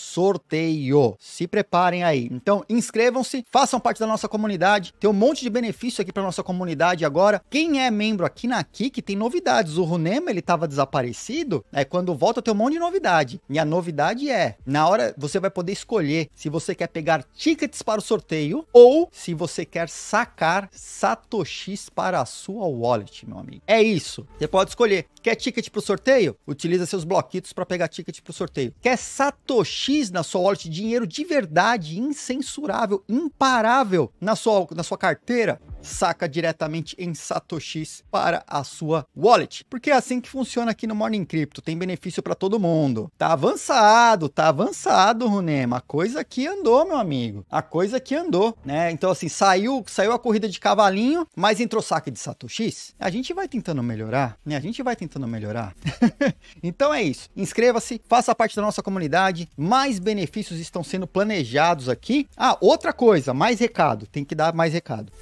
sorteio. Se preparem aí. Então, inscrevam-se, façam parte da nossa comunidade. Tem um monte de benefício aqui para nossa comunidade agora. Quem é membro aqui na Kik tem novidades. O Runema, ele tava desaparecido, é quando volta tem um monte de novidade. E a novidade é, na hora você vai poder escolher se você quer pegar tickets para o sorteio ou se você quer sacar satoshis para a sua wallet, meu amigo. É isso. Você pode escolher. Quer ticket para o sorteio? Utiliza seus bloquitos para pegar ticket para o sorteio. Quer satoshi na sua wallet, dinheiro de verdade, incensurável, imparável na sua, na sua carteira, saca diretamente em satoshis para a sua wallet. Porque é assim que funciona aqui no Morning Crypto, tem benefício para todo mundo. Tá avançado, tá avançado, Runema. A coisa que andou, meu amigo. A coisa que andou, né? Então assim, saiu, saiu a corrida de cavalinho, mas entrou saque de satoshis. A gente vai tentando melhorar, né? A gente vai tentando melhorar. então é isso. Inscreva-se, faça parte da nossa comunidade. Mais benefícios estão sendo planejados aqui. Ah, outra coisa, mais recado, tem que dar mais recado.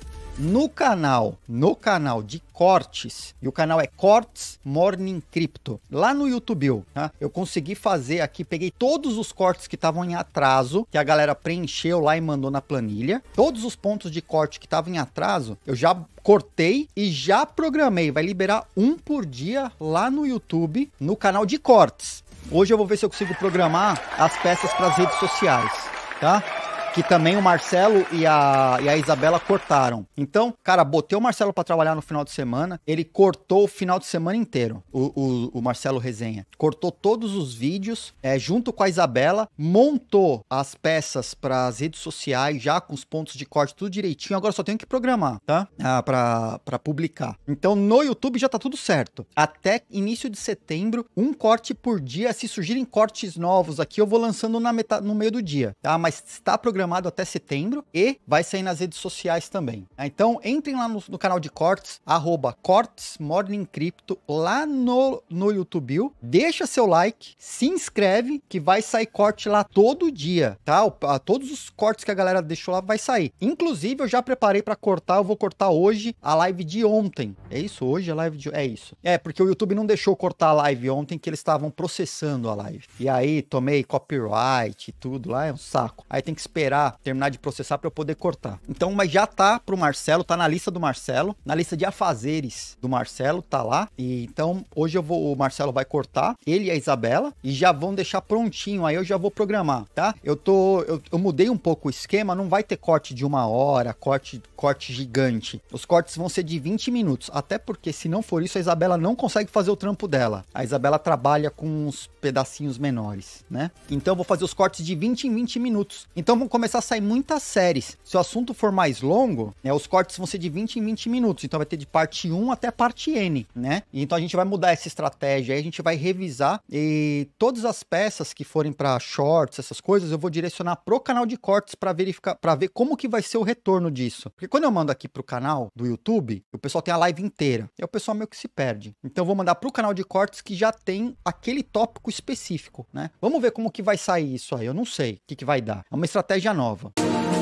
No canal, no canal de cortes, e o canal é Cortes Morning Crypto, lá no YouTube, tá? eu consegui fazer aqui, peguei todos os cortes que estavam em atraso, que a galera preencheu lá e mandou na planilha, todos os pontos de corte que estavam em atraso, eu já cortei e já programei, vai liberar um por dia lá no YouTube, no canal de cortes. Hoje eu vou ver se eu consigo programar as peças para as redes sociais, tá? que também o Marcelo e a, e a Isabela cortaram. Então, cara, botei o Marcelo para trabalhar no final de semana, ele cortou o final de semana inteiro, o, o, o Marcelo Resenha. Cortou todos os vídeos, é, junto com a Isabela, montou as peças para as redes sociais, já com os pontos de corte tudo direitinho. Agora só tenho que programar, tá? Ah, pra, pra publicar. Então, no YouTube já tá tudo certo. Até início de setembro, um corte por dia. Se surgirem cortes novos aqui, eu vou lançando na metade, no meio do dia, tá? Mas está programado programado até setembro e vai sair nas redes sociais também. Então entrem lá no, no canal de cortes, arroba cortes Morning Crypto, lá no, no YouTube, deixa seu like, se inscreve que vai sair corte lá todo dia, tá? O, a, todos os cortes que a galera deixou lá vai sair. Inclusive eu já preparei para cortar, eu vou cortar hoje a live de ontem. É isso hoje a live de é isso. É porque o YouTube não deixou cortar a live ontem que eles estavam processando a live. E aí tomei copyright e tudo lá, é um saco. Aí tem que esperar esperar terminar de processar para eu poder cortar. Então, mas já tá pro Marcelo, tá na lista do Marcelo, na lista de afazeres do Marcelo, tá lá. E então, hoje eu vou, o Marcelo vai cortar, ele e a Isabela, e já vão deixar prontinho, aí eu já vou programar, tá? Eu tô, eu, eu mudei um pouco o esquema, não vai ter corte de uma hora, corte, corte gigante. Os cortes vão ser de 20 minutos, até porque se não for isso, a Isabela não consegue fazer o trampo dela. A Isabela trabalha com uns pedacinhos menores, né? Então, eu vou fazer os cortes de 20 em 20 minutos. Então, vamos começar a sair muitas séries. Se o assunto for mais longo, né, os cortes vão ser de 20 em 20 minutos. Então vai ter de parte 1 até parte N, né? Então a gente vai mudar essa estratégia aí, a gente vai revisar e todas as peças que forem para shorts, essas coisas, eu vou direcionar pro canal de cortes para verificar, para ver como que vai ser o retorno disso. Porque quando eu mando aqui pro canal do YouTube, o pessoal tem a live inteira. É o pessoal meio que se perde. Então eu vou mandar pro canal de cortes que já tem aquele tópico específico, né? Vamos ver como que vai sair isso aí. Eu não sei o que, que vai dar. É uma estratégia Nova.